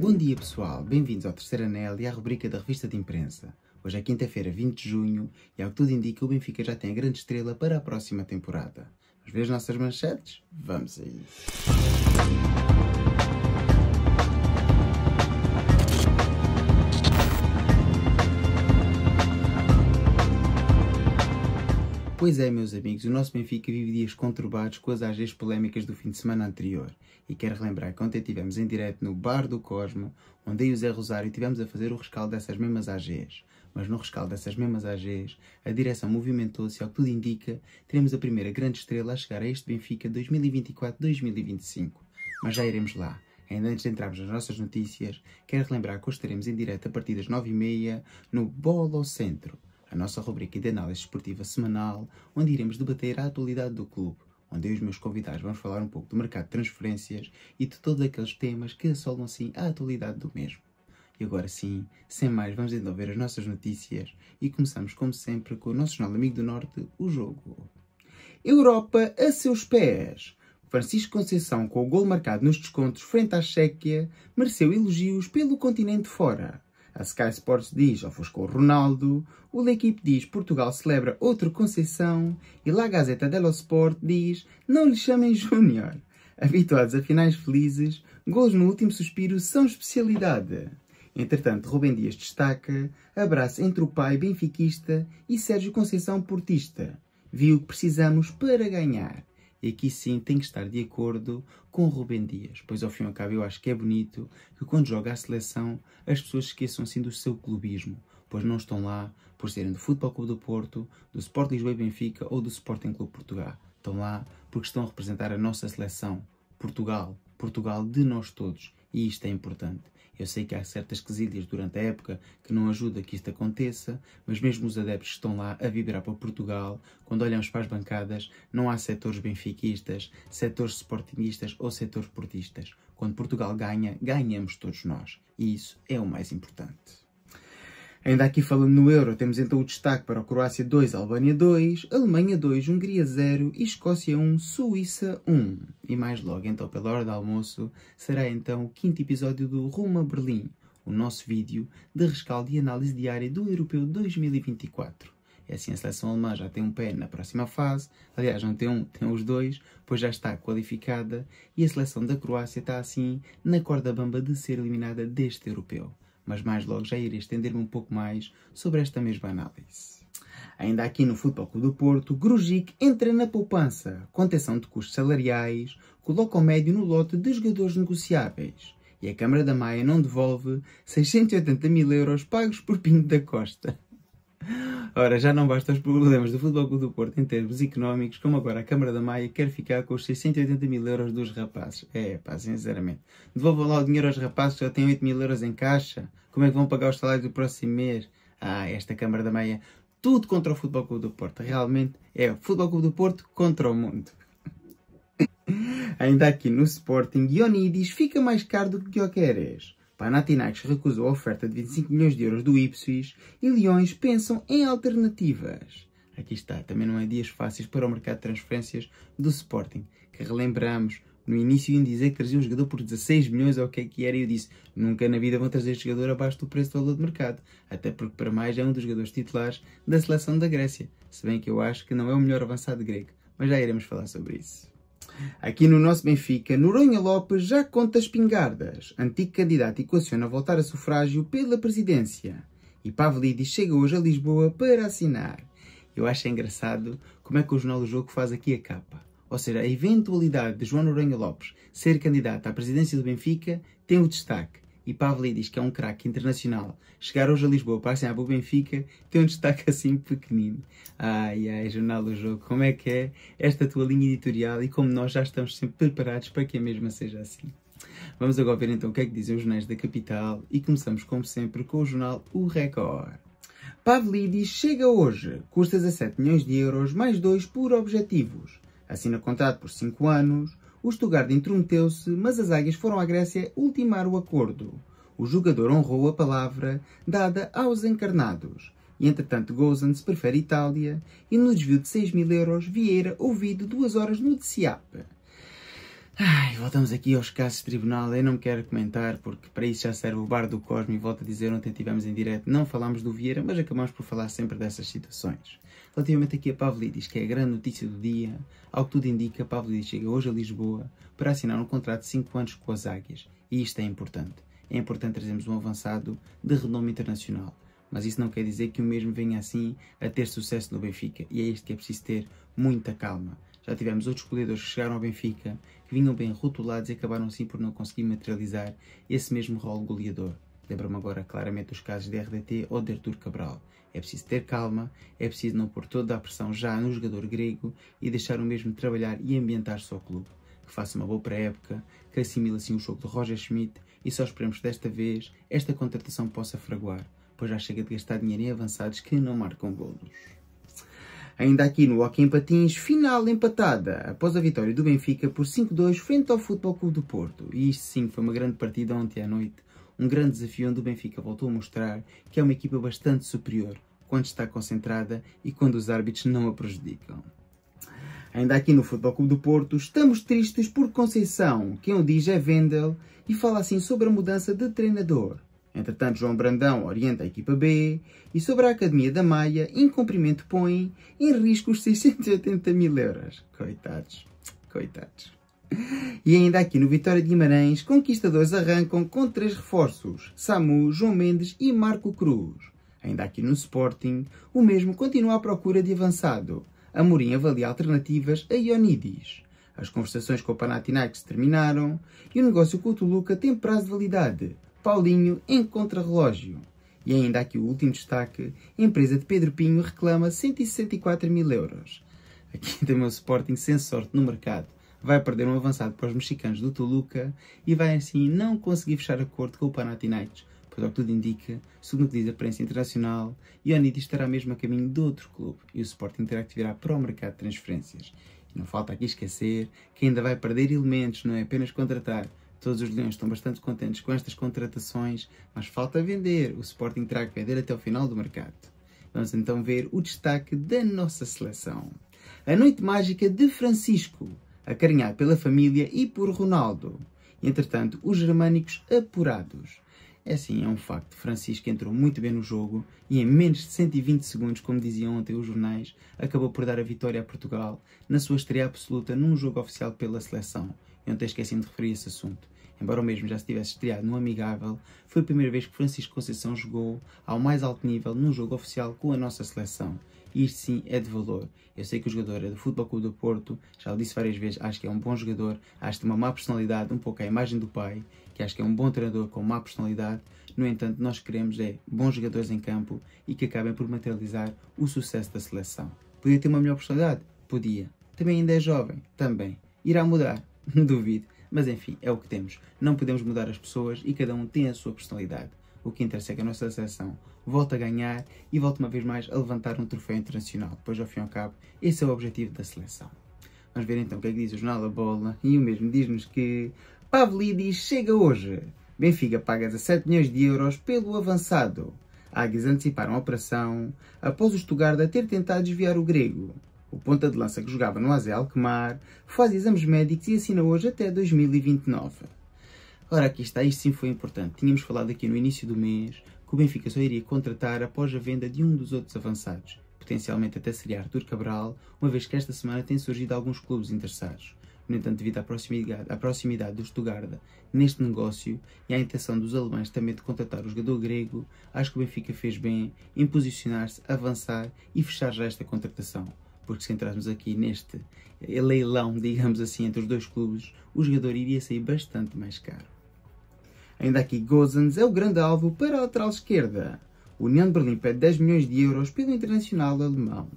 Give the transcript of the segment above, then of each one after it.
Bom dia pessoal, bem-vindos ao Terceiro Anel e à rubrica da revista de imprensa. Hoje é quinta-feira, 20 de junho, e ao que tudo indica, o Benfica já tem a grande estrela para a próxima temporada. Vamos ver as nossas manchetes? Vamos aí. Música Pois é, meus amigos, o nosso Benfica vive dias conturbados com as AGs polémicas do fim de semana anterior. E quero relembrar que ontem estivemos em direto no Bar do Cosmo, onde eu e o Zé Rosário tivemos a fazer o rescaldo dessas mesmas AGs. Mas no rescaldo dessas mesmas AGs, a direção movimentou-se e, ao que tudo indica, teremos a primeira grande estrela a chegar a este Benfica 2024-2025. Mas já iremos lá. Ainda antes de entrarmos nas nossas notícias, quero relembrar que hoje estaremos em direto a partir das 9h30 no Bolo Centro a nossa rubrica de análise esportiva semanal, onde iremos debater a atualidade do clube, onde eu e os meus convidados vamos falar um pouco do mercado de transferências e de todos aqueles temas que assolam assim a atualidade do mesmo. E agora sim, sem mais, vamos então ver as nossas notícias e começamos, como sempre, com o nosso jornal Amigo do Norte, o jogo. Europa a seus pés! Francisco Conceição, com o gol marcado nos descontos frente à Chequia, mereceu elogios pelo continente fora. A Sky Sports diz ofuscou Ronaldo, o L'Equipe diz Portugal celebra outro Conceição e La Gazeta dello Sport diz não lhe chamem Júnior. Habituados a finais felizes, gols no último suspiro são especialidade. Entretanto, Rubem Dias destaca abraço entre o pai benfiquista e Sérgio Conceição portista. Viu o que precisamos para ganhar e aqui sim tem que estar de acordo com o Rubem Dias, pois ao fim e ao cabo eu acho que é bonito que quando joga a seleção as pessoas esqueçam assim do seu clubismo, pois não estão lá por serem do Futebol Clube do Porto, do Sport Lisboa e Benfica ou do Sporting Clube Portugal. Estão lá porque estão a representar a nossa seleção, Portugal, Portugal de nós todos e isto é importante. Eu sei que há certas quesilhas durante a época que não ajuda que isto aconteça, mas mesmo os adeptos que estão lá a vibrar para Portugal, quando olhamos para as bancadas, não há setores benfiquistas, setores sportingistas ou setores portistas. Quando Portugal ganha, ganhamos todos nós. E isso é o mais importante. Ainda aqui falando no Euro, temos então o destaque para a Croácia 2, Albânia 2, Alemanha 2, Hungria 0, Escócia 1, Suíça 1. E mais logo, então, pela hora do almoço, será então o quinto episódio do Rumo a Berlim, o nosso vídeo de rescaldo e análise diária do Europeu 2024. É assim, a seleção alemã já tem um pé na próxima fase, aliás, não tem um, tem os dois, pois já está qualificada, e a seleção da Croácia está assim na corda bamba de ser eliminada deste europeu mas mais logo já irei estender-me um pouco mais sobre esta mesma análise. Ainda aqui no Futebol Clube do Porto, Grujic entra na poupança, contenção de custos salariais, coloca o médio no lote de jogadores negociáveis e a Câmara da Maia não devolve 680 mil euros pagos por Pinto da Costa. Ora, já não bastam os problemas do Futebol Clube do Porto em termos económicos, como agora a Câmara da Maia quer ficar com os 680 mil euros dos rapazes. É, pá, sinceramente. Devolva lá o dinheiro aos rapazes que já têm 8 mil euros em caixa. Como é que vão pagar os salários do próximo mês? Ah, esta Câmara da Maia, tudo contra o Futebol Clube do Porto. Realmente é o Futebol Clube do Porto contra o mundo. Ainda aqui no Sporting, Ioni diz, fica mais caro do que o queres. Panathinaikos recusou a oferta de 25 milhões de euros do Ipswich e Leões pensam em alternativas. Aqui está, também não é dias fáceis para o mercado de transferências do Sporting, que relembramos, no início iam dizer que trazia um jogador por 16 milhões ou o que é que era, e eu disse, nunca na vida vão trazer este jogador abaixo do preço do valor de mercado, até porque para mais é um dos jogadores titulares da seleção da Grécia, se bem que eu acho que não é o melhor avançado grego, mas já iremos falar sobre isso. Aqui no nosso Benfica, Noronha Lopes já conta espingardas. Antigo candidato equaciona voltar a sufrágio pela presidência. E Pavlidis chega hoje a Lisboa para assinar. Eu acho engraçado como é que o Jornal do Jogo faz aqui a capa. Ou seja, a eventualidade de João Noronha Lopes ser candidato à presidência do Benfica tem o destaque e Pavlidis, que é um craque internacional, chegar hoje a Lisboa para assinar para o Benfica, tem um destaque assim pequenino. Ai, ai, Jornal do Jogo, como é que é esta tua linha editorial e como nós já estamos sempre preparados para que a mesma seja assim. Vamos agora ver então o que é que dizem os jornais da capital e começamos, como sempre, com o jornal O Record. Pavlidis chega hoje, custa 17 milhões de euros mais dois por objetivos. Assina contrato por 5 anos, o Stuttgart intrometeu-se, mas as águias foram à Grécia ultimar o acordo. O jogador honrou a palavra dada aos encarnados. E, entretanto, Gozans prefere Itália e, no desvio de 6 mil euros, Vieira ouvido duas horas no DCAP. Ai, voltamos aqui aos casos de tribunal. Eu não quero comentar porque para isso já serve o bar do Cosme. e volto a dizer, ontem tivemos em direto, não falámos do Vieira, mas acabámos por falar sempre dessas situações. Relativamente aqui a Pavlidis, que é a grande notícia do dia, ao que tudo indica, Pavlidis chega hoje a Lisboa para assinar um contrato de 5 anos com as Águias. E isto é importante. É importante trazermos um avançado de renome internacional. Mas isso não quer dizer que o mesmo venha assim a ter sucesso no Benfica. E é isto que é preciso ter muita calma. Já tivemos outros goleadores que chegaram ao Benfica, que vinham bem rotulados e acabaram assim por não conseguir materializar esse mesmo rol goleador. Lembro-me agora claramente dos casos de RDT ou de Artur Cabral. É preciso ter calma, é preciso não pôr toda a pressão já no jogador grego e deixar o mesmo trabalhar e ambientar-se ao clube. Que faça uma boa pré-época, que assimile assim o jogo de Roger Schmidt e só esperemos que desta vez esta contratação possa fraguar, pois já chega de gastar dinheiro em avançados que não marcam golos. Ainda aqui no Hockey em Patins, final empatada após a vitória do Benfica por 5-2 frente ao Futebol Clube do Porto. E isto sim foi uma grande partida ontem à noite, um grande desafio onde o Benfica voltou a mostrar que é uma equipa bastante superior quando está concentrada e quando os árbitros não a prejudicam. Ainda aqui no Futebol Clube do Porto, estamos tristes por Conceição, quem o diz é Wendel, e fala assim sobre a mudança de treinador. Entretanto, João Brandão orienta a equipa B e sobre a Academia da Maia, incumprimento põe em risco os 680 mil euros. Coitados, coitados. E ainda aqui no Vitória de Guimarães, conquistadores arrancam com três reforços: Samu, João Mendes e Marco Cruz. Ainda aqui no Sporting, o mesmo continua à procura de avançado. Amorim avalia alternativas a Ionidis. As conversações com o Panathinaikos terminaram e o negócio com o Toluca tem prazo de validade. Paulinho em relógio. E ainda aqui o último destaque, a empresa de Pedro Pinho reclama 164 mil euros. Aqui também o Sporting sem sorte no mercado. Vai perder um avançado para os mexicanos do Toluca e vai assim não conseguir fechar acordo com o Panathinaikos, pois ao que tudo indica, segundo o que diz a prensa internacional, Ionidis estará mesmo a caminho de outro clube e o Sporting terá que virar para o mercado de transferências. E não falta aqui esquecer que ainda vai perder elementos, não é apenas contratar, Todos os leões estão bastante contentes com estas contratações, mas falta vender. O Sporting terá que vender até o final do mercado. Vamos então ver o destaque da nossa seleção. A noite mágica de Francisco, acarinhado pela família e por Ronaldo. Entretanto, os germânicos apurados. É sim é um facto. Francisco entrou muito bem no jogo e em menos de 120 segundos, como diziam ontem os jornais, acabou por dar a vitória a Portugal na sua estreia absoluta num jogo oficial pela seleção. Eu até esqueci de referir esse assunto embora o mesmo já se tivesse estreado no Amigável, foi a primeira vez que Francisco Conceição jogou ao mais alto nível num jogo oficial com a nossa seleção. E isto sim é de valor. Eu sei que o jogador é do Futebol Clube do Porto, já o disse várias vezes, acho que é um bom jogador, acho que tem uma má personalidade, um pouco a imagem do pai, que acho que é um bom treinador com má personalidade. No entanto, nós queremos é bons jogadores em campo e que acabem por materializar o sucesso da seleção. Podia ter uma melhor personalidade? Podia. Também ainda é jovem? Também. Irá mudar? Duvido. Mas enfim, é o que temos. Não podemos mudar as pessoas e cada um tem a sua personalidade. O que interessa é que a nossa seleção volte a ganhar e volte uma vez mais a levantar um troféu internacional, pois ao fim e ao cabo, esse é o objetivo da seleção. Vamos ver então o que é que diz o jornal da bola e o mesmo diz-nos que Pavlidis chega hoje. Benfica paga 17 milhões de euros pelo avançado. Águias anteciparam a operação após o Stuttgart ter tentado desviar o grego o ponta de lança que jogava no AZ Alkmaar, faz exames médicos e assina hoje até 2029. Ora, aqui está, isto sim foi importante. Tínhamos falado aqui no início do mês que o Benfica só iria contratar após a venda de um dos outros avançados, potencialmente até seria Artur Cabral, uma vez que esta semana têm surgido alguns clubes interessados. No entanto, devido à proximidade, à proximidade do Stuttgart neste negócio e à intenção dos alemães também de contratar o jogador grego, acho que o Benfica fez bem em posicionar-se, avançar e fechar já esta contratação porque se entrássemos aqui neste leilão, digamos assim, entre os dois clubes, o jogador iria sair bastante mais caro. Ainda aqui, Gozens é o grande alvo para a lateral esquerda. O União de Berlim pede 10 milhões de euros pelo internacional alemão.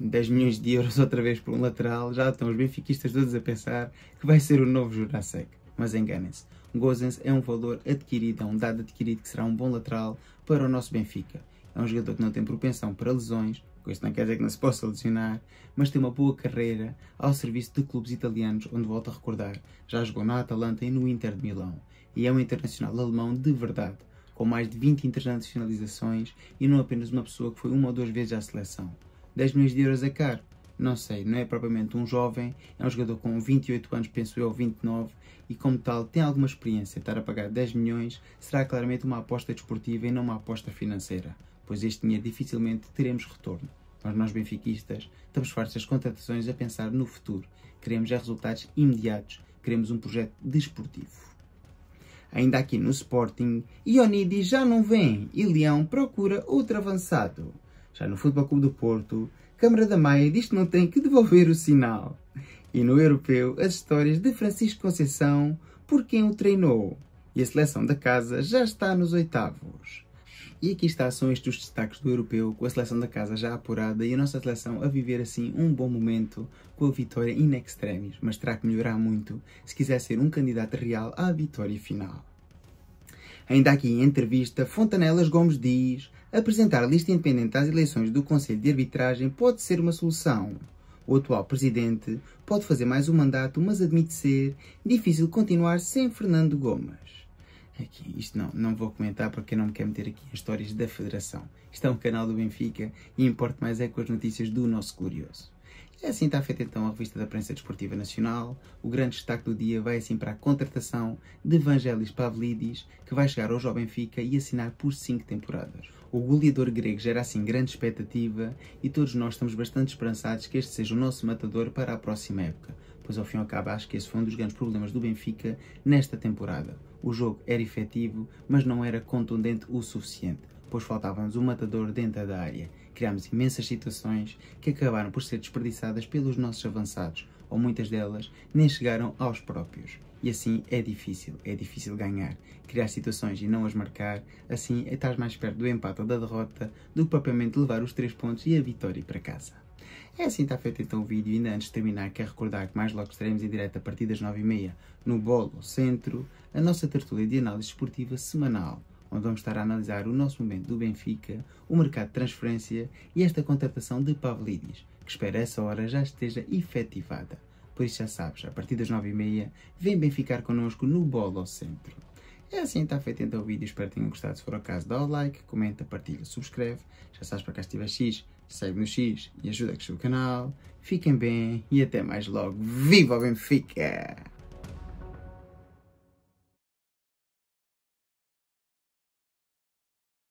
10 milhões de euros outra vez por um lateral, já estão os benfiquistas todos a pensar que vai ser o novo Jurasek. Mas enganem-se, Gozens é um valor adquirido, é um dado adquirido que será um bom lateral para o nosso Benfica. É um jogador que não tem propensão para lesões, isso não quer dizer que não se possa lesionar, mas tem uma boa carreira ao serviço de clubes italianos, onde volta a recordar, já jogou na Atalanta e no Inter de Milão. E é um internacional alemão de verdade, com mais de 20 internacionalizações e não apenas uma pessoa que foi uma ou duas vezes à seleção. 10 milhões de euros é caro? Não sei, não é propriamente um jovem, é um jogador com 28 anos, penso eu, 29, e como tal tem alguma experiência. Estar a pagar 10 milhões será claramente uma aposta desportiva e não uma aposta financeira pois este dinheiro dificilmente teremos retorno. Mas nós, benfiquistas, estamos fartos das contratações a pensar no futuro. Queremos já resultados imediatos. Queremos um projeto desportivo. Ainda aqui no Sporting, Ionidi já não vem e Leão procura outro avançado. Já no Futebol Clube do Porto, Câmara da Maia diz que não tem que devolver o sinal. E no Europeu, as histórias de Francisco Conceição, por quem o treinou. E a seleção da casa já está nos oitavos. E aqui está são estes os destaques do europeu, com a seleção da casa já apurada e a nossa seleção a viver assim um bom momento com a vitória in extremis, mas terá que melhorar muito se quiser ser um candidato real à vitória final. Ainda aqui em entrevista, Fontanelas Gomes diz: apresentar lista independente às eleições do Conselho de Arbitragem pode ser uma solução. O atual presidente pode fazer mais um mandato, mas admite ser difícil continuar sem Fernando Gomes aqui. Isto não, não vou comentar porque eu não me quero meter aqui em histórias da Federação. Isto é um canal do Benfica e importa mais é com as notícias do nosso glorioso. E assim está feita então a revista da Prensa Desportiva Nacional. O grande destaque do dia vai assim para a contratação de Evangelis Pavlidis, que vai chegar hoje ao Benfica e assinar por 5 temporadas. O goleador grego gera assim grande expectativa e todos nós estamos bastante esperançados que este seja o nosso matador para a próxima época mas ao fim e ao cabo acho que esse foi um dos grandes problemas do Benfica nesta temporada. O jogo era efetivo, mas não era contundente o suficiente, pois faltava-nos um matador dentro da área. Criámos imensas situações que acabaram por ser desperdiçadas pelos nossos avançados, ou muitas delas nem chegaram aos próprios. E assim é difícil, é difícil ganhar. Criar situações e não as marcar, assim é estás mais perto do empate ou da derrota do que propriamente levar os três pontos e a vitória para casa. É assim que está feito então o vídeo. E ainda antes de terminar, quero recordar que mais logo estaremos em direto a partir das 9h30 no Bolo Centro, a nossa tertúlia de análise esportiva semanal, onde vamos estar a analisar o nosso momento do Benfica, o mercado de transferência e esta contratação de Pavlidis, que espero essa hora já esteja efetivada. Por isso já sabes, a partir das 9h30, vem Benficar connosco no Bolo Centro. É assim que está feito então o vídeo, espero que tenham gostado. Se for o caso, dá o like, comenta, partilha, subscreve. Já sabes para cá estiver X, segue no X e ajuda a crescer o canal. Fiquem bem e até mais logo. Viva o Benfica!